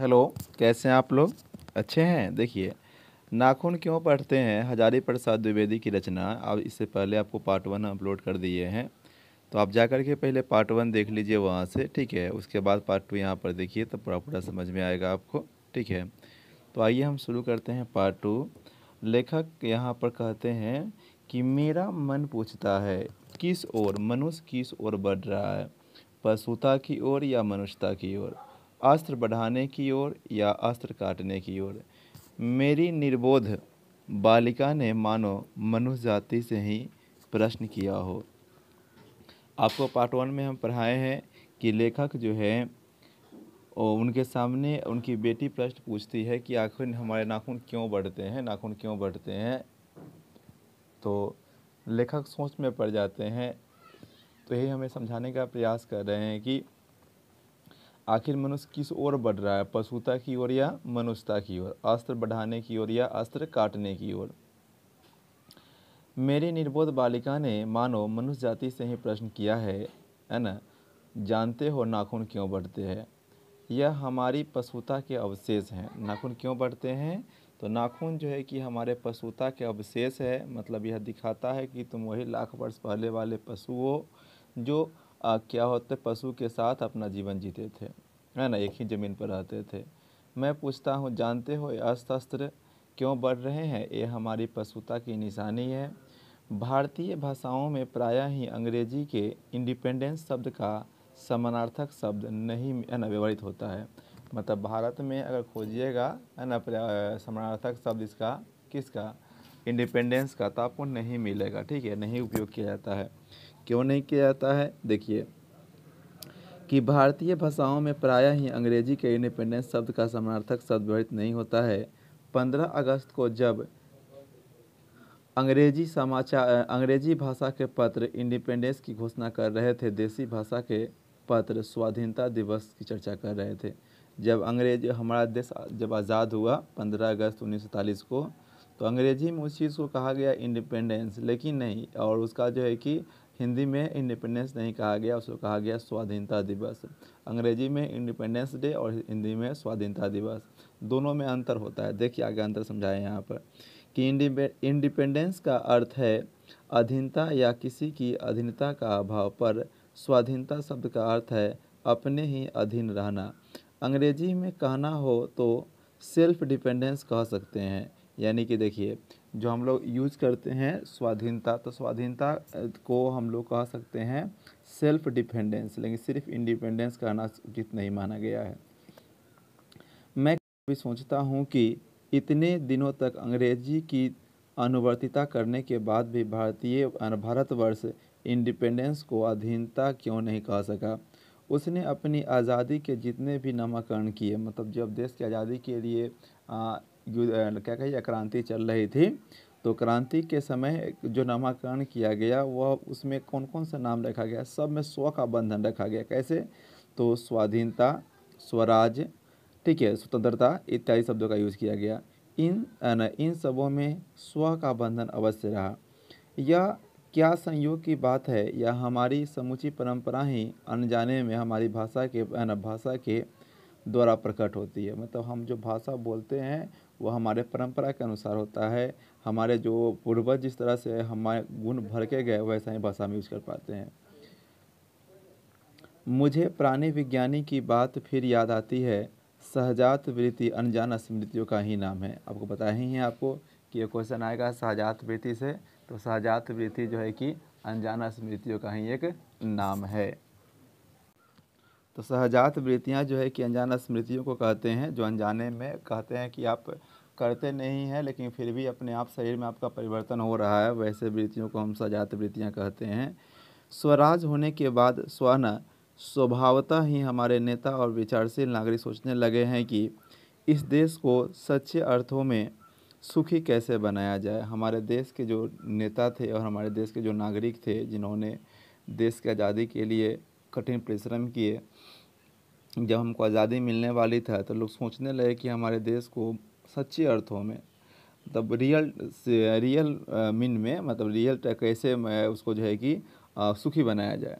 hello कैसे हैं आप लोग अच्छे हैं देखिए नाखून क्यों पढ़ते हैं हजारी प्रसाद द्विवेदी की रचना अब इससे पहले आपको पार्ट वन अपलोड कर दिए हैं तो आप जा कर के पहले पार्ट वन देख लीजिए वहाँ से ठीक है उसके बाद पार्ट टू यहाँ पर देखिए तो पूरा पूरा समझ में आएगा आपको ठीक है तो आइए हम शुरू करते हैं पार्ट टू लेखक यहाँ पर कहते हैं कि मेरा मन पूछता है किस ओर मनुष्य किस ओर बढ़ रहा है पशुता की ओर या मनुष्यता की ओर अस्त्र बढ़ाने की ओर या अस्त्र काटने की ओर मेरी निर्बोध बालिका ने मानो मनुष्य जाति से ही प्रश्न किया हो आपको पार्ट वन में हम पढ़ाए हैं कि लेखक जो है और उनके सामने उनकी बेटी प्रश्न पूछती है कि आखिर हमारे नाखून क्यों बढ़ते हैं नाखून क्यों बढ़ते हैं तो लेखक सोच में पड़ जाते हैं तो यही हमें समझाने का प्रयास कर रहे हैं कि आखिर मनुष्य किस ओर बढ़ रहा है पशुता की ओर या मनुष्यता की ओर अस्त्र बढ़ाने की ओर या अस्त्र काटने की ओर मेरी निर्बोध बालिका ने मानो मनुष्य जाति से ही प्रश्न किया है है ना जानते हो नाखून क्यों बढ़ते हैं यह हमारी पशुता के अवशेष हैं नाखून क्यों बढ़ते हैं तो नाखून जो है कि हमारे पशुता के अवशेष है मतलब यह दिखाता है कि तुम वही लाख वर्ष पहले वाले पशु हो जो आ, क्या होते पशु के साथ अपना जीवन जीते थे है ना एक ही ज़मीन पर रहते थे मैं पूछता हूँ जानते हो ये अस्त्र क्यों बढ़ रहे हैं ये हमारी पशुता की निशानी है भारतीय भाषाओं में प्रायः ही अंग्रेजी के इंडिपेंडेंस शब्द का समानार्थक शब्द नहीं है ना व्यवहारित होता है मतलब भारत में अगर खोजिएगा है ना समानार्थक शब्द इसका किसका इंडिपेंडेंस का तो आपको नहीं मिलेगा ठीक है नहीं उपयोग किया जाता है क्यों नहीं किया जाता है देखिए कि भारतीय भाषाओं में प्रायः ही अंग्रेजी के इंडिपेंडेंस शब्द का समानार्थक शब्द व्यवहित नहीं होता है पंद्रह अगस्त को जब अंग्रेजी समाचार अंग्रेजी भाषा के पत्र इंडिपेंडेंस की घोषणा कर रहे थे देसी भाषा के पत्र स्वाधीनता दिवस की चर्चा कर रहे थे जब अंग्रेज हमारा देश जब आज़ाद हुआ 15 अगस्त उन्नीस को तो अंग्रेजी में उस चीज़ को कहा गया इंडिपेंडेंस लेकिन नहीं और उसका जो है कि हिंदी में इंडिपेंडेंस नहीं कहा गया उसको कहा गया स्वाधीनता दिवस अंग्रेजी में इंडिपेंडेंस डे और हिंदी में स्वाधीनता दिवस दोनों में अंतर होता है देखिए आगे अंतर समझाएं यहाँ पर कि इंडिपेंडेंस का अर्थ है अधीनता या किसी की अधीनता का अभाव पर स्वाधीनता शब्द का अर्थ है अपने ही अधीन रहना अंग्रेजी में कहना हो तो सेल्फ डिपेंडेंस कह सकते हैं यानी कि देखिए जो हम लोग यूज करते हैं स्वाधीनता तो स्वाधीनता को हम लोग कह सकते हैं सेल्फ डिपेंडेंस लेकिन सिर्फ इंडिपेंडेंस कहना उचित नहीं माना गया है मैं भी सोचता हूँ कि इतने दिनों तक अंग्रेजी की अनुवर्तिता करने के बाद भी भारतीय भारतवर्ष इंडिपेंडेंस को अधीनता क्यों नहीं कह सका उसने अपनी आज़ादी के जितने भी नामाकरण किए मतलब जब देश की आज़ादी के लिए क्या कहिए क्रांति चल रही थी तो क्रांति के समय जो नामाकरण किया गया वह उसमें कौन कौन सा नाम रखा गया सब में स्व का बंधन रखा गया कैसे तो स्वाधीनता स्वराज ठीक है स्वतंत्रता इत्यादि शब्दों का यूज़ किया गया इन न, इन सबों में स्व का बंधन अवश्य रहा यह क्या संयोग की बात है या हमारी समूची परंपरा ही अनजाने में हमारी भाषा के भाषा के द्वारा प्रकट होती है मतलब हम जो भाषा बोलते हैं वह हमारे परंपरा के अनुसार होता है हमारे जो पूर्वज जिस तरह से हमारे गुण भर के गए वैसा ही भाषा हम यूज कर पाते हैं मुझे प्राणी विज्ञानी की बात फिर याद आती है सहजात वृत्ति अनजान स्मृतियों का ही नाम है आपको बताया ही है आपको कि ये क्वेश्चन आएगा सहजात वृत्ति से तो सहजात वृत्ति जो है कि अनजान स्मृतियों का ही एक नाम है तो सहजात वृत्तियाँ जो है कि अनजान स्मृतियों को कहते हैं जो अनजाने में कहते हैं कि आप करते नहीं हैं लेकिन फिर भी अपने आप शरीर में आपका परिवर्तन हो रहा है वैसे वृत्तियों को हम सजात वृत्तियाँ कहते हैं स्वराज होने के बाद स्वर्ण स्वभावतः ही हमारे नेता और विचारशील नागरिक सोचने लगे हैं कि इस देश को सच्चे अर्थों में सुखी कैसे बनाया जाए हमारे देश के जो नेता थे और हमारे देश के जो नागरिक थे जिन्होंने देश की आज़ादी के लिए कठिन परिश्रम किए जब हमको आज़ादी मिलने वाली था तो लोग सोचने लगे कि हमारे देश को सच्चे अर्थों में मतलब रियल रियल मीन में मतलब रियल कैसे उसको जो है कि सुखी बनाया जाए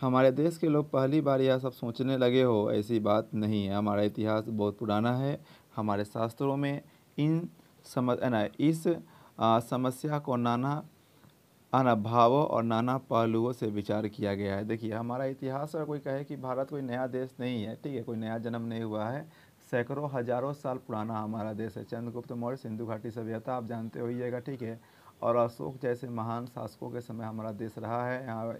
हमारे देश के लोग पहली बार यह सब सोचने लगे हो ऐसी बात नहीं है हमारा इतिहास बहुत पुराना है हमारे शास्त्रों में इन सम इस आ, समस्या को नाना आना भावों और नाना पहलुओं से विचार किया गया है देखिए हमारा इतिहास अगर कोई कहे कि भारत कोई नया देश नहीं है ठीक है कोई नया जन्म नहीं हुआ है सैकड़ों हजारों साल पुराना हमारा देश है चंद्रगुप्त मौर्य सिंधु घाटी सभ्यता आप जानते हो होइएगा ठीक है और अशोक जैसे महान शासकों के समय हमारा देश रहा है यहाँ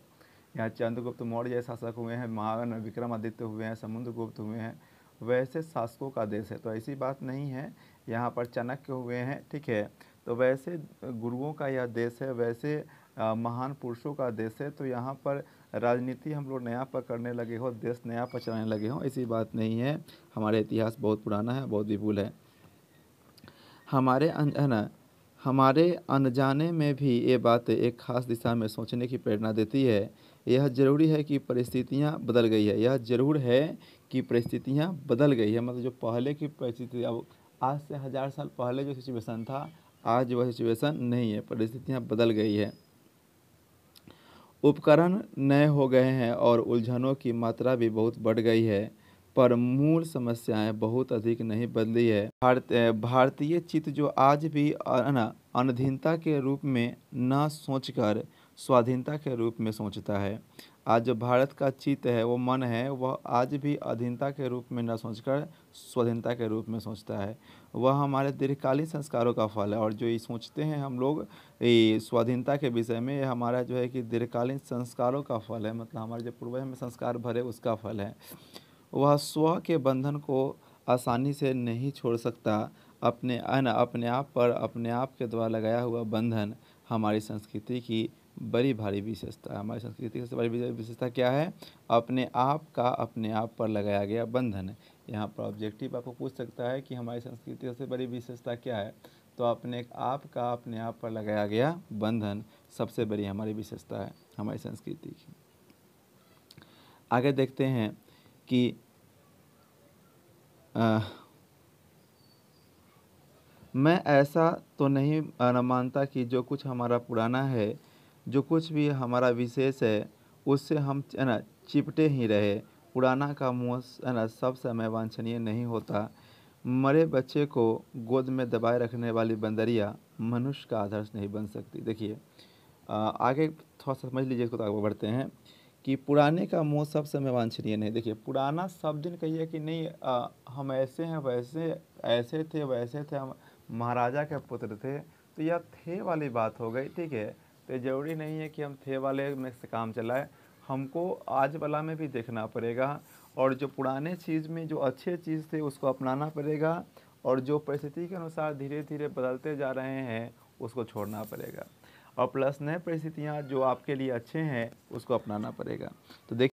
यहाँ चंद्रगुप्त मौर्य जैसे शासक हुए हैं महान विक्रमादित्य हुए हैं समुद्रगुप्त हुए हैं वैसे शासकों का देश है तो ऐसी बात नहीं है यहाँ पर चाणक्य हुए हैं ठीक है तो वैसे गुरुओं का यह देश है वैसे आ, महान पुरुषों का देश है तो यहाँ पर राजनीति हम लोग नया पकड़ने लगे हो देश नया चलाने लगे हों ऐसी बात नहीं है हमारा इतिहास बहुत पुराना है बहुत विपुल है हमारे है ना हमारे अनजाने में भी ये बात एक खास दिशा में सोचने की प्रेरणा देती है यह जरूरी है कि परिस्थितियाँ बदल गई है यह जरूर है कि परिस्थितियाँ बदल गई है मतलब जो पहले की परिस्थिति अब आज से हज़ार साल पहले जो सिचुएशन था आज वह सिचुएशन नहीं है परिस्थितियाँ बदल गई है उपकरण नए हो गए हैं और उलझनों की मात्रा भी बहुत बढ़ गई है पर मूल समस्याएं बहुत अधिक नहीं बदली है भारत भारतीय चित्र जो आज भी अनधीनता के रूप में न सोचकर स्वाधीनता के रूप में सोचता है आज जो भारत का चित्त है वो मन है वह आज भी अधीनता के रूप में न सोचकर स्वाधीनता के रूप में सोचता है वह हमारे दीर्घकालीन संस्कारों का फल है और जो ये सोचते हैं हम लोग ये स्वाधीनता के विषय में ये हमारा जो है कि दीर्घकालीन संस्कारों का फल है मतलब हमारे जो पूर्वज में संस्कार भरे उसका फल है वह स्व के बंधन को आसानी से नहीं छोड़ सकता अपने अन अपने आप पर अपने आप के द्वारा लगाया हुआ बंधन हमारी संस्कृति की बड़ी भारी विशेषता है हमारी संस्कृति की सबसे बड़ी विशेषता क्या है अपने आप का अपने आप पर लगाया गया बंधन है यहाँ पर ऑब्जेक्टिव आपको पूछ सकता है कि हमारी संस्कृति की सबसे बड़ी विशेषता क्या है तो अपने आप का अपने आप पर लगाया गया बंधन सबसे बड़ी हमारी विशेषता है हमारी संस्कृति की आगे देखते हैं कि आ, मैं ऐसा तो नहीं मानता कि जो कुछ हमारा पुराना है जो कुछ भी हमारा विशेष है उससे हम है ना चिपटे ही रहे पुराना का मुँह है ना सब समय वांछनीय नहीं होता मरे बच्चे को गोद में दबाए रखने वाली बंदरिया मनुष्य का आदर्श नहीं बन सकती देखिए आगे थोड़ा समझ लीजिए इसको आगे बढ़ते हैं कि पुराने का मोह सब समय वांछनीय नहीं देखिए पुराना सब दिन कहिए कि नहीं आ, हम ऐसे हैं वैसे ऐसे थे वैसे थे हम महाराजा के पुत्र थे तो यह थे वाली बात हो गई ठीक है तो ज़रूरी नहीं है कि हम थे वाले में से काम चलाएं हमको आज वाला में भी देखना पड़ेगा और जो पुराने चीज़ में जो अच्छे चीज़ थे उसको अपनाना पड़ेगा और जो परिस्थिति के अनुसार धीरे धीरे बदलते जा रहे हैं उसको छोड़ना पड़ेगा और प्लस नए परिस्थितियाँ जो आपके लिए अच्छे हैं उसको अपनाना पड़ेगा तो देख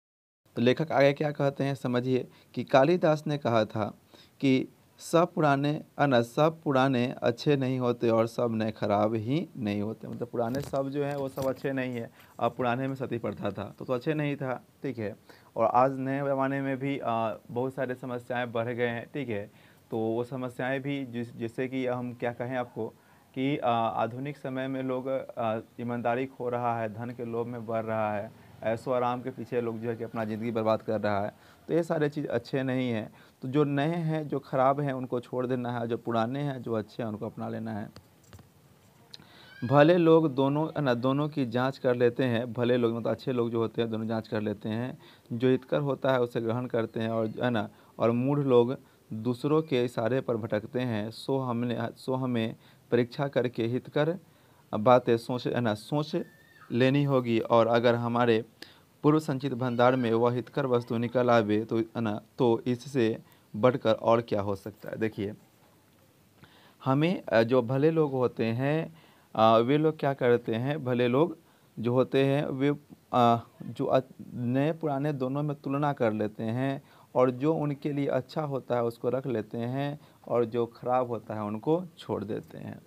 तो लेखक आगे क्या कहते हैं समझिए कि कालिदास ने कहा था कि सब पुराने ना सब पुराने अच्छे नहीं होते और सब नए ख़राब ही नहीं होते मतलब पुराने सब जो हैं वो सब अच्छे नहीं है अब पुराने में सती पड़ता था तो तो अच्छे नहीं था ठीक है और आज नए ज़माने में भी आ, बहुत सारे समस्याएं बढ़ गए हैं ठीक है तो वो समस्याएं भी जिस जैसे कि हम क्या कहें आपको कि आधुनिक समय में लोग ईमानदारी खो रहा है धन के लोभ में बढ़ रहा है ऐसो आराम के पीछे लोग जो है कि अपना ज़िंदगी बर्बाद कर रहा है तो ये सारे चीज़ अच्छे नहीं हैं तो जो नए हैं जो ख़राब हैं उनको छोड़ देना है जो पुराने हैं जो अच्छे हैं उनको अपना लेना है भले लोग दोनों ना दोनों की जांच कर लेते हैं भले लोग मतलब अच्छे लोग जो होते हैं दोनों जांच कर लेते हैं जो हितकर होता है उसे ग्रहण करते हैं और है ना और मूढ़ लोग दूसरों के इशारे पर भटकते हैं सो हमने सो हमें परीक्षा करके हितकर बातें सोच है ना सोच लेनी होगी और अगर हमारे पूर्व संचित भंडार में वह हितकर वस्तु निकल आवे तो ना तो इससे बढ़कर और क्या हो सकता है देखिए हमें जो भले लोग होते हैं वे लोग क्या करते हैं भले लोग जो होते हैं वे जो नए पुराने दोनों में तुलना कर लेते हैं और जो उनके लिए अच्छा होता है उसको रख लेते हैं और जो ख़राब होता है उनको छोड़ देते हैं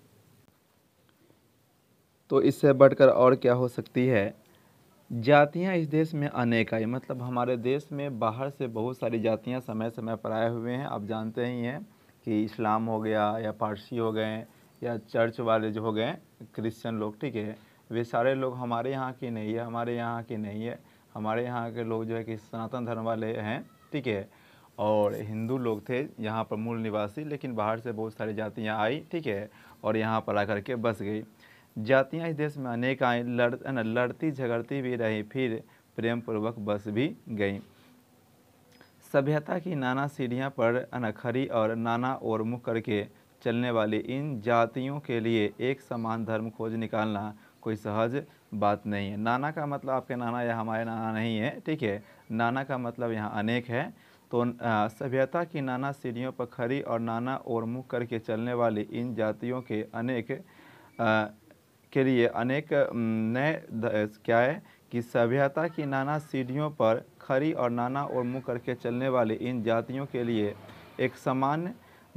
तो इससे बढ़कर और क्या हो सकती है जातियां इस देश में अनेक आई मतलब हमारे देश में बाहर से बहुत सारी जातियां समय समय पर आए हुए हैं आप जानते ही हैं कि इस्लाम हो गया या पारसी हो गए या चर्च वाले जो हो गए क्रिश्चियन लोग ठीक है वे सारे लोग हमारे यहाँ के नहीं है हमारे यहाँ के नहीं है हमारे यहाँ के लोग जो है कि सनातन धर्म वाले हैं ठीक है और हिंदू लोग थे यहाँ पर मूल निवासी लेकिन बाहर से बहुत सारी जातियाँ आई ठीक है और यहाँ पर आकर के बस गई जातियाँ इस देश में अनेक आई लड़ लड़ती झगड़ती भी रही फिर प्रेम पूर्वक बस भी गई सभ्यता की नाना सीढ़ियाँ पर अनखरी और नाना और मुख करके चलने वाली इन जातियों के लिए एक समान धर्म खोज निकालना कोई सहज बात नहीं है नाना का मतलब आपके नाना या हमारे नाना नहीं है ठीक है नाना का मतलब यहाँ अनेक है तो सभ्यता की नाना सीढ़ियों पर खरी और नाना और मुख करके चलने वाली इन जातियों के अनेक आ, के लिए अनेक नए क्या है कि सभ्यता की नाना सीढ़ियों पर खड़ी और नाना और मुँह करके चलने वाली इन जातियों के लिए एक सामान्य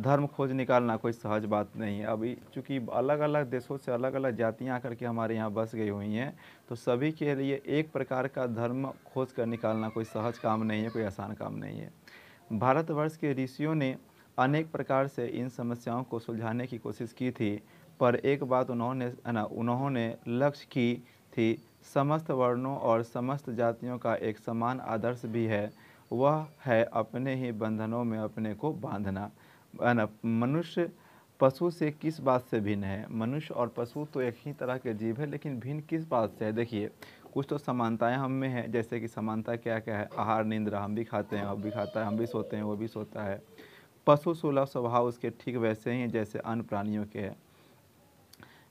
धर्म खोज निकालना कोई सहज बात नहीं है अभी चूँकि अलग अलग देशों से अलग अलग जातियाँ आकर के हमारे यहाँ बस गई हुई हैं तो सभी के लिए एक प्रकार का धर्म खोज कर निकालना कोई सहज काम नहीं है कोई आसान काम नहीं है भारतवर्ष के ऋषियों ने अनेक प्रकार से इन समस्याओं को सुलझाने की कोशिश की थी पर एक बात उन्होंने उन्होंने लक्ष्य की थी समस्त वर्णों और समस्त जातियों का एक समान आदर्श भी है वह है अपने ही बंधनों में अपने को बांधना मनुष्य पशु से किस बात से भिन्न है मनुष्य और पशु तो एक ही तरह के जीव है लेकिन भिन्न किस बात से है देखिए कुछ तो समानताएं हम में हैं जैसे कि समानता क्या क्या है आहार निंद्रा हम भी खाते हैं वो भी खाता है हम भी सोते हैं वो भी सोता है पशु सुलभ स्वभाव उसके ठीक वैसे ही हैं जैसे अन्य प्राणियों के हैं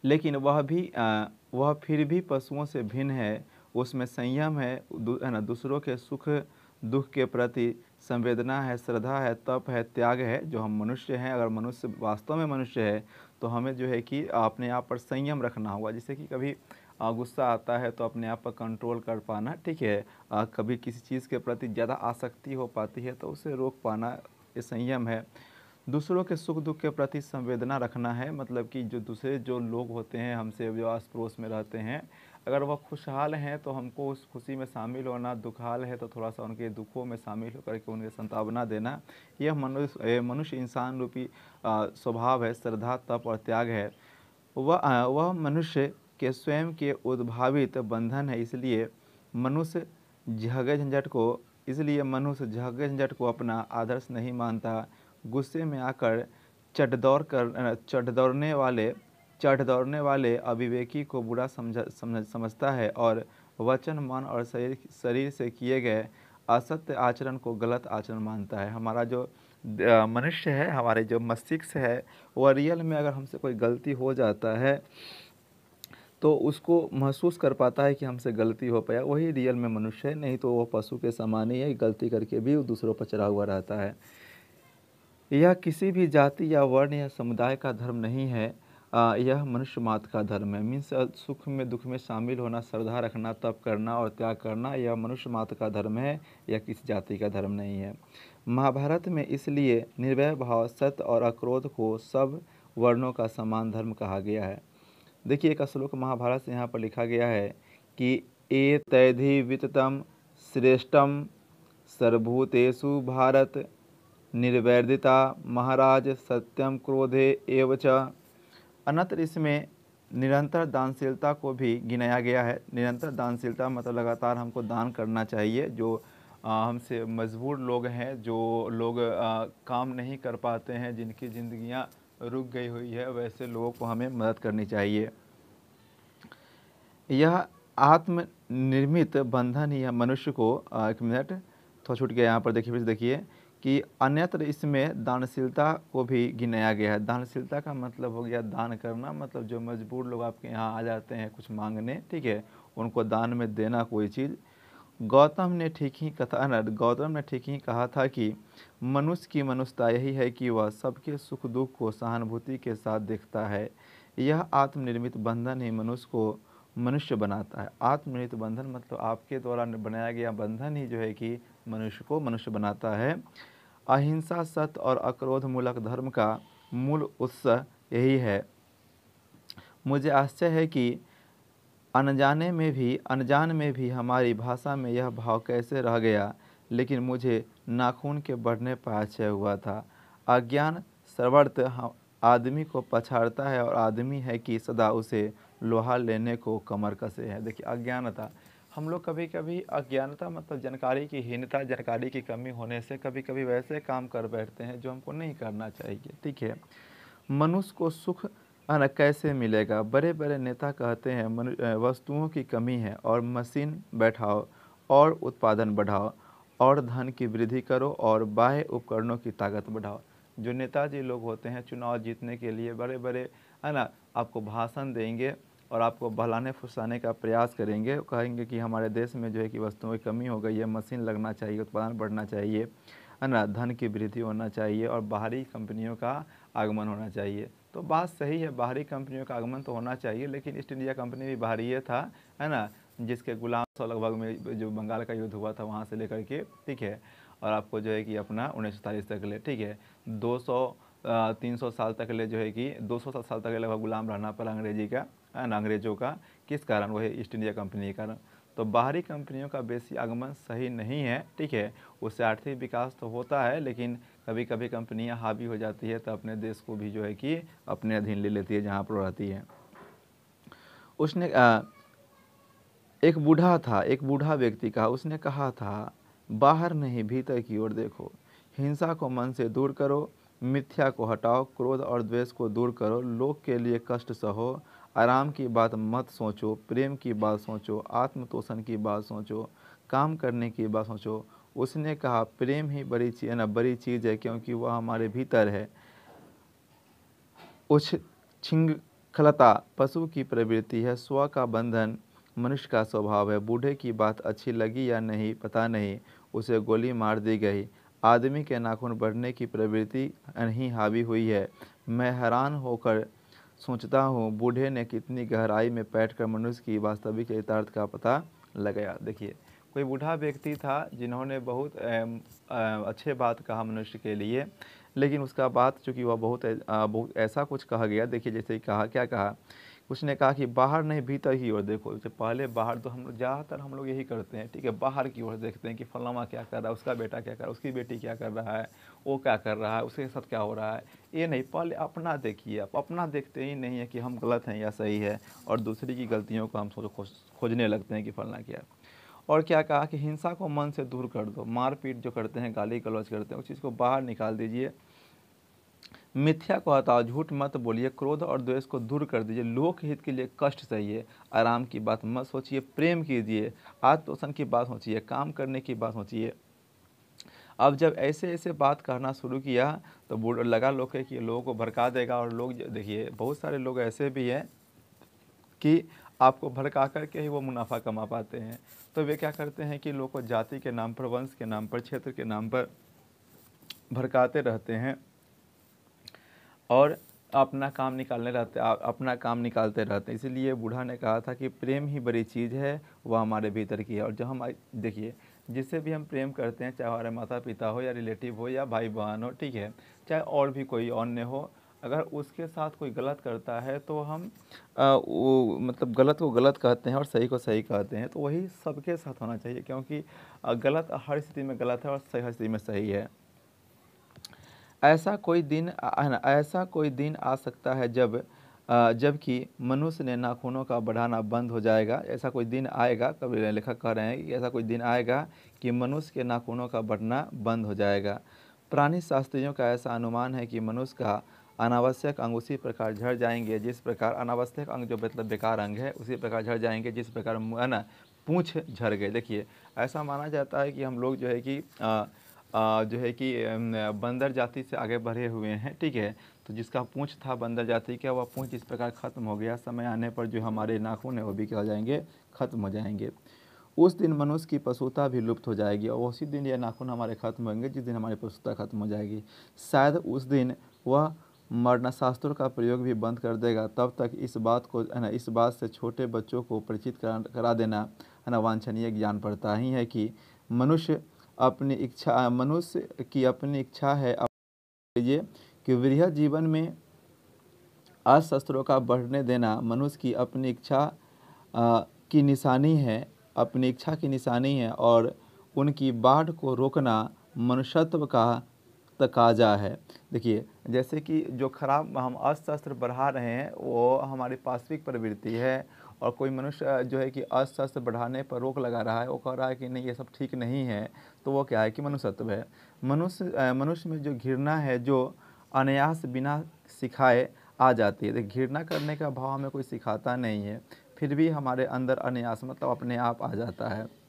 लेकिन वह भी आ, वह फिर भी पशुओं से भिन्न है उसमें संयम है है ना दूसरों के सुख दुख के प्रति संवेदना है श्रद्धा है तप है त्याग है जो हम मनुष्य हैं अगर मनुष्य वास्तव में मनुष्य है तो हमें जो है कि अपने आप पर संयम रखना होगा जैसे कि कभी गुस्सा आता है तो अपने आप पर कंट्रोल कर पाना ठीक है आ, कभी किसी चीज़ के प्रति ज़्यादा आसक्ति हो पाती है तो उसे रोक पाना ये संयम है दूसरों के सुख दुख के प्रति संवेदना रखना है मतलब कि जो दूसरे जो लोग होते हैं हमसे जो आस पड़ोस में रहते हैं अगर वह खुशहाल हैं तो हमको उस खुशी में शामिल होना दुखहाल है तो थोड़ा सा उनके दुखों में शामिल होकर के उनके संतावना देना यह मनुष्य मनुष्य इंसान रूपी स्वभाव है श्रद्धा तप और त्याग है वह वह मनुष्य के स्वयं के उद्भावित बंधन है इसलिए मनुष्य झगे झंझट को इसलिए मनुष्य झगे झंझट को अपना आदर्श नहीं मानता गुस्से में आकर दौड़ कर दौड़ने वाले चढ़ दौड़ने वाले अविवेकी को बुरा समझ, समझ समझता है और वचन मन और शरीर शरीर से किए गए असत्य आचरण को गलत आचरण मानता है हमारा जो मनुष्य है हमारे जो मस्तिष्क है वह रियल में अगर हमसे कोई गलती हो जाता है तो उसको महसूस कर पाता है कि हमसे गलती हो पाया वही रियल में मनुष्य है नहीं तो वह पशु के समान ही है गलती करके भी दूसरों पर चढ़ा हुआ रहता है यह किसी भी जाति या वर्ण या समुदाय का धर्म नहीं है आ, यह मनुष्य मात्र का धर्म है मीन्स सुख में दुख में शामिल होना श्रद्धा रखना तप करना और त्याग करना यह मनुष्य मात्र का धर्म है यह किसी जाति का धर्म नहीं है महाभारत में इसलिए निर्भय भाव सत्य और अक्रोध को सब वर्णों का समान धर्म कहा गया है देखिए एक श्लोक महाभारत से यहाँ पर लिखा गया है कि ए तैधि विततम श्रेष्ठम सर्वभूतेशु भारत निर्वैदिता महाराज सत्यम क्रोधे एवं अनंतर इसमें निरंतर दानशीलता को भी गिनाया गया है निरंतर दानशीलता मतलब लगातार हमको दान करना चाहिए जो हमसे मजबूर लोग हैं जो लोग आ, काम नहीं कर पाते हैं जिनकी जिंदगियां रुक गई हुई है वैसे लोगों को हमें मदद करनी चाहिए यह आत्मनिर्मित बंधन यह मनुष्य को एक मिनट थोड़ा छूट गया यहाँ पर देखिए फिर देखिए कि अन्यत्र इसमें दानशीलता को भी गिनाया गया है दानशीलता का मतलब हो गया दान करना मतलब जो मजबूर लोग आपके यहाँ आ जाते हैं कुछ मांगने ठीक है उनको दान में देना कोई चीज़ गौतम ने ठीक ही कथा न गौतम ने ठीक ही कहा था कि मनुष्य की मनुष्यता यही है कि वह सबके सुख दुख को सहानुभूति के साथ देखता है यह आत्मनिर्मित बंधन ही मनुष्य को मनुष्य बनाता है आत्मनिर्मित बंधन मतलब आपके द्वारा बनाया गया बंधन ही जो है कि मनुष्य को मनुष्य बनाता है अहिंसा सत्य और अक्रोध मूलक धर्म का मूल उत्साह यही है मुझे आश्चर्य है कि अनजाने में भी अनजान में भी हमारी भाषा में यह भाव कैसे रह गया लेकिन मुझे नाखून के बढ़ने पर आश्चर्य हुआ था अज्ञान सर्वर्थ आदमी को पछाड़ता है और आदमी है कि सदा उसे लोहा लेने को कमर कसे है देखिए अज्ञानता हम लोग कभी कभी अज्ञानता मतलब जानकारी की हीनता जानकारी की कमी होने से कभी कभी वैसे काम कर बैठते हैं जो हमको नहीं करना चाहिए ठीक है मनुष्य को सुख अन कैसे मिलेगा बड़े बड़े नेता कहते हैं वस्तुओं की कमी है और मशीन बैठाओ और उत्पादन बढ़ाओ और धन की वृद्धि करो और बाह्य उपकरणों की ताकत बढ़ाओ जो नेताजी लोग होते हैं चुनाव जीतने के लिए बड़े बड़े है ना आपको भाषण देंगे और आपको बहलाने फुसाने का प्रयास करेंगे कहेंगे कि हमारे देश में जो है कि वस्तुओं की कमी हो गई है मशीन लगना चाहिए उत्पादन बढ़ना चाहिए है ना धन की वृद्धि होना चाहिए और बाहरी कंपनियों का आगमन होना चाहिए तो बात सही है बाहरी कंपनियों का आगमन तो होना चाहिए लेकिन ईस्ट इंडिया कंपनी भी बाहरी था है ना जिसके गुलाम सौ लगभग में जो बंगाल का युद्ध हुआ था वहाँ से लेकर के ठीक है और आपको जो है कि अपना उन्नीस तक ले ठीक है दो सौ तीन सौ साल तक ले जो है कि दो सौ साल तक लगभग गुलाम रहना पड़ा अंग्रेजी का अंग्रेज़ों का किस कारण वो है ईस्ट इंडिया कंपनी के कारण तो बाहरी कंपनियों का बेसी आगमन सही नहीं है ठीक है उससे आर्थिक विकास तो होता है लेकिन कभी कभी कंपनियां हावी हो जाती है तो अपने देश को भी जो है कि अपने अधीन ले लेती है जहां पर रहती है उसने आ, एक बूढ़ा था एक बूढ़ा व्यक्ति का उसने कहा था बाहर नहीं भीतर की ओर देखो हिंसा को मन से दूर करो मिथ्या को हटाओ क्रोध और द्वेष को दूर करो लोग के लिए कष्ट सहो आराम की बात मत सोचो प्रेम की बात सोचो आत्मतोषण की बात सोचो काम करने की बात सोचो उसने कहा प्रेम ही बड़ी चीज़ ना बड़ी चीज़ है क्योंकि वह हमारे भीतर है उच्छ छिंगखलता पशु की प्रवृत्ति है स्व का बंधन मनुष्य का स्वभाव है बूढ़े की बात अच्छी लगी या नहीं पता नहीं उसे गोली मार दी गई आदमी के नाखून बढ़ने की प्रवृत्ति नहीं हावी हुई है मैं हैरान होकर सोचता हूँ बूढ़े ने कितनी गहराई में बैठकर मनुष्य की वास्तविक यथार्थ का पता लगाया देखिए कोई बूढ़ा व्यक्ति था जिन्होंने बहुत ए, ए, अच्छे बात कहा मनुष्य के लिए लेकिन उसका बात चूँकि वह बहुत आ, बहुत ऐसा कुछ कहा गया देखिए जैसे कहा क्या कहा उसने कहा कि बाहर नहीं भीतर ही ओर देखो जैसे पहले बाहर तो हम लोग ज़्यादातर हम लोग यही करते हैं ठीक है बाहर की ओर देखते हैं कि फलामा क्या कर रहा है उसका बेटा क्या कर रहा है उसकी बेटी क्या कर रहा है वो क्या कर रहा है उसके साथ क्या हो रहा है ये नहीं पहले अपना देखिए आप अपना देखते ही नहीं है कि हम गलत हैं या सही है और दूसरे की गलतियों को हम सोचो खोजने लगते हैं कि फलना क्या और क्या कहा कि हिंसा को मन से दूर कर दो मारपीट जो करते हैं गाली गलौज करते हैं उस चीज़ को बाहर निकाल दीजिए मिथ्या को हटाओ झूठ मत बोलिए क्रोध और द्वेष को दूर कर दीजिए लोक हित के लिए कष्ट सहिए आराम की बात मत सोचिए प्रेम कीजिए आत्मपोषण की बात सोचिए काम करने की बात सोचिए अब जब ऐसे ऐसे बात कहना शुरू किया तो बोल लगा लोग है कि लोगों को भड़का देगा और लोग देखिए बहुत सारे लोग ऐसे भी हैं कि आपको भड़का करके ही वो मुनाफा कमा पाते हैं तो वे क्या करते हैं कि लोग को जाति के नाम पर वंश के नाम पर क्षेत्र के नाम पर भड़काते रहते हैं और अपना काम निकालने रहते अपना काम निकालते रहते हैं इसीलिए बूढ़ा ने कहा था कि प्रेम ही बड़ी चीज़ है वह हमारे भीतर की है और जब हम देखिए जिससे भी हम प्रेम करते हैं चाहे हमारे माता पिता हो या रिलेटिव हो या भाई बहन हो ठीक है चाहे और भी कोई अन्य हो अगर उसके साथ कोई गलत करता है तो हम आ, वो मतलब गलत को गलत कहते हैं और सही को सही कहते हैं तो वही सबके साथ होना चाहिए क्योंकि गलत हर स्थिति में गलत है और सही हर स्थिति में सही है ऐसा कोई दिन ऐसा कोई दिन आ सकता है जब जबकि मनुष्य ने नाखूनों का बढ़ाना बंद हो जाएगा ऐसा कोई दिन आएगा कभी लेखक कह रहे हैं कि ऐसा कोई दिन आएगा कि मनुष्य के नाखूनों का बढ़ना बंद हो जाएगा प्राणी शास्त्रियों का ऐसा अनुमान है कि मनुष्य का अनावश्यक अंग उसी प्रकार झड़ जाएंगे जिस प्रकार अनावश्यक अंग जो मतलब बेकार अंग है उसी प्रकार झड़ जाएंगे जिस प्रकार है ना पूँछ झड़ गए देखिए ऐसा माना जाता है कि हम लोग जो है कि आ, जो है कि बंदर जाति से आगे बढ़े हुए हैं ठीक है तो जिसका पूँछ था बंदर जाति का वह पूँछ इस प्रकार ख़त्म हो गया समय आने पर जो हमारे नाखून है वो भी क्या हो जाएंगे ख़त्म हो जाएंगे उस दिन मनुष्य की पशुता भी लुप्त हो जाएगी और उसी दिन यह नाखून हमारे खत्म होंगे जिस दिन हमारी पशुता खत्म हो जाएगी शायद उस दिन वह मरणाशास्त्रों का प्रयोग भी बंद कर देगा तब तक इस बात को है ना इस बात से छोटे बच्चों को परिचित करा करा देना है ना वांछनीय ज्ञान पड़ता ही है कि मनुष्य अपनी इच्छा मनुष्य की अपनी इच्छा है ये कि वृह जीवन में अस्त्रों का बढ़ने देना मनुष्य की अपनी इच्छा की निशानी है अपनी इच्छा की निशानी है और उनकी बाढ़ को रोकना मनुष्यत्व का तकाजा है देखिए जैसे कि जो खराब हम अस्त्र बढ़ा रहे हैं वो हमारी पास्विक प्रवृत्ति है और कोई मनुष्य जो है कि अस्त्र बढ़ाने पर रोक लगा रहा है वो कह रहा है कि नहीं ये सब ठीक नहीं है तो वो क्या है कि मनुष्यत्व है मनुष्य मनुष्य में जो घृणा है जो अनायास बिना सिखाए आ जाती है तो घृणा करने का भाव हमें कोई सिखाता नहीं है फिर भी हमारे अंदर अनायास मतलब अपने आप आ जाता है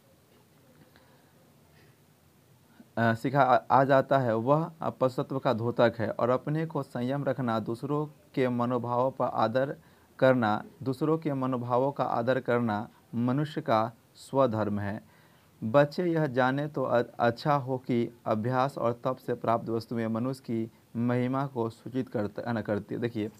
सिखा आ, जाता है वह पशुत्व का धोतक है और अपने को संयम रखना दूसरों के मनोभावों पर आदर करना दूसरों के मनोभावों का आदर करना मनुष्य का स्वधर्म है बच्चे यह जाने तो अच्छा हो कि अभ्यास और तप से प्राप्त वस्तुएं मनुष्य की महिमा को सूचित करता न करती देखिए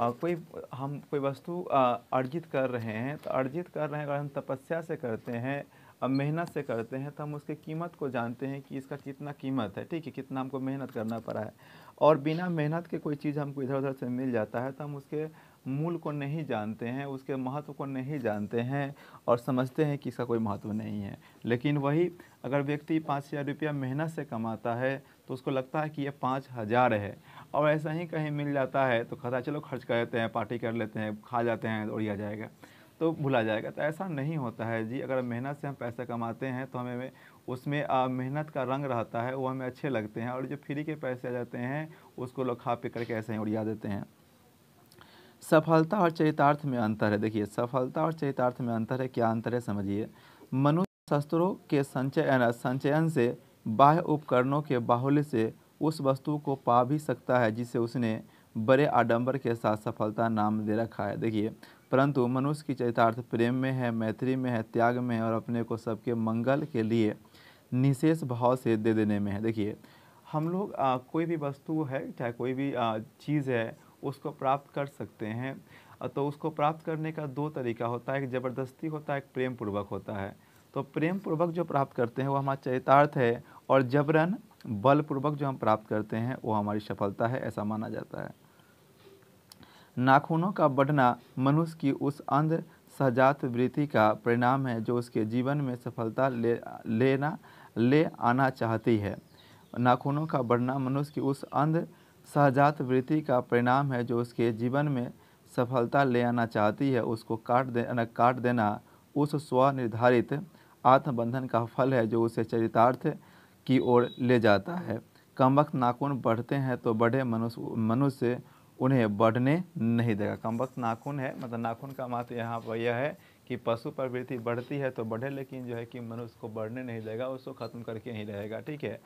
कोई हम कोई वस्तु अर्जित कर रहे हैं तो अर्जित कर रहे हैं अगर हम तपस्या से करते हैं मेहनत से करते हैं तो हम उसकी कीमत को जानते हैं कि इसका कितना कीमत है ठीक है कितना हमको मेहनत करना पड़ा है और बिना मेहनत के कोई चीज़ हमको इधर उधर से मिल जाता है तो हम उसके मूल को नहीं जानते हैं उसके महत्व को नहीं जानते हैं और समझते हैं कि इसका कोई महत्व नहीं है लेकिन वही अगर व्यक्ति पाँच हज़ार रुपया मेहनत से कमाता है तो उसको लगता है कि ये पाँच हज़ार है और ऐसा ही कहीं मिल जाता है तो खाता चलो खर्च कर लेते हैं पार्टी कर लेते हैं खा जाते हैं उड़िया जाएगा तो भुला जाएगा तो ऐसा नहीं होता है जी अगर मेहनत से हम पैसा कमाते हैं तो हमें उसमें मेहनत का रंग रहता है वो हमें अच्छे लगते हैं और जो फ्री के पैसे आ जाते हैं उसको लोग खा पी करके ऐसे ही उड़िया देते हैं सफलता और चरितार्थ में अंतर है देखिए सफलता और चरितार्थ में अंतर है क्या अंतर है समझिए मनुष्य शस्त्रों के संचयन संचयन से बाह्य उपकरणों के बाहुल्य से उस वस्तु को पा भी सकता है जिसे उसने बड़े आडंबर के साथ सफलता नाम दे रखा है देखिए परंतु मनुष्य की चरितार्थ प्रेम में है मैत्री में है त्याग में है और अपने को सबके मंगल के लिए निशेष भाव से दे देने में है देखिए हम लोग आ, कोई भी वस्तु है चाहे कोई भी चीज़ है उसको प्राप्त कर सकते हैं तो उसको प्राप्त करने का दो तरीका होता है एक ज़बरदस्ती होता है एक प्रेम पूर्वक होता है तो प्रेम पूर्वक जो प्राप्त करते हैं वो हमारा चरितार्थ है और जबरन बलपूर्वक जो हम प्राप्त करते हैं वो हमारी सफलता है ऐसा माना जाता है नाखूनों का बढ़ना मनुष्य की उस अंध सजात वृत्ति का परिणाम है जो उसके जीवन में सफलता ले लेना ले आना चाहती है नाखूनों का बढ़ना मनुष्य की उस अंध सहजात वृत्ति का परिणाम है जो उसके जीवन में सफलता ले आना चाहती है उसको काट देना काट देना उस स्वनिर्धारित आत्मबंधन का फल है जो उसे चरितार्थ की ओर ले जाता है कम वक्त नाखून बढ़ते हैं तो बढ़े मनुष्य मनुष्य उन्हें बढ़ने नहीं देगा कम वक्त नाखून है मतलब नाखून का मात्र यहाँ पर यह है कि पशु प्रवृत्ति बढ़ती है तो बढ़े लेकिन जो है कि मनुष्य को बढ़ने नहीं देगा उसको ख़त्म करके ही रहेगा ठीक है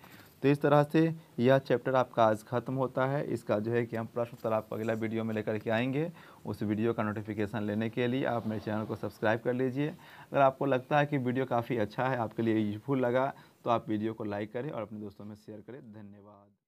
तो इस तरह से यह चैप्टर आपका आज ख़त्म होता है इसका जो है कि हम प्रश्न उत्तर आपको अगला वीडियो में लेकर के आएंगे उस वीडियो का नोटिफिकेशन लेने के लिए आप मेरे चैनल को सब्सक्राइब कर लीजिए अगर आपको लगता है कि वीडियो काफ़ी अच्छा है आपके लिए यूजफुल लगा तो आप वीडियो को लाइक करें और अपने दोस्तों में शेयर करें धन्यवाद